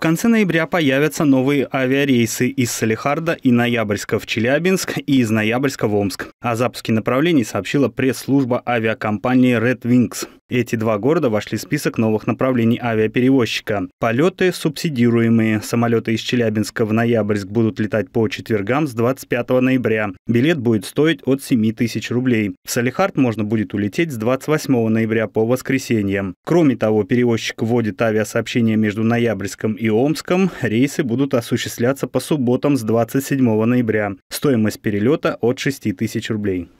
В конце ноября появятся новые авиарейсы из Салихарда и Ноябрьска в Челябинск и из Ноябрьска в Омск. О запуске направлений сообщила пресс-служба авиакомпании Red Wings. Эти два города вошли в список новых направлений авиаперевозчика. Полеты субсидируемые. Самолеты из Челябинска в Ноябрьск будут летать по четвергам с 25 ноября. Билет будет стоить от 7 тысяч рублей. В Салихард можно будет улететь с 28 ноября по воскресенье. Кроме того, перевозчик вводит авиасообщение между Ноябрьском и и Омском рейсы будут осуществляться по субботам с 27 ноября. Стоимость перелета от 6 тысяч рублей.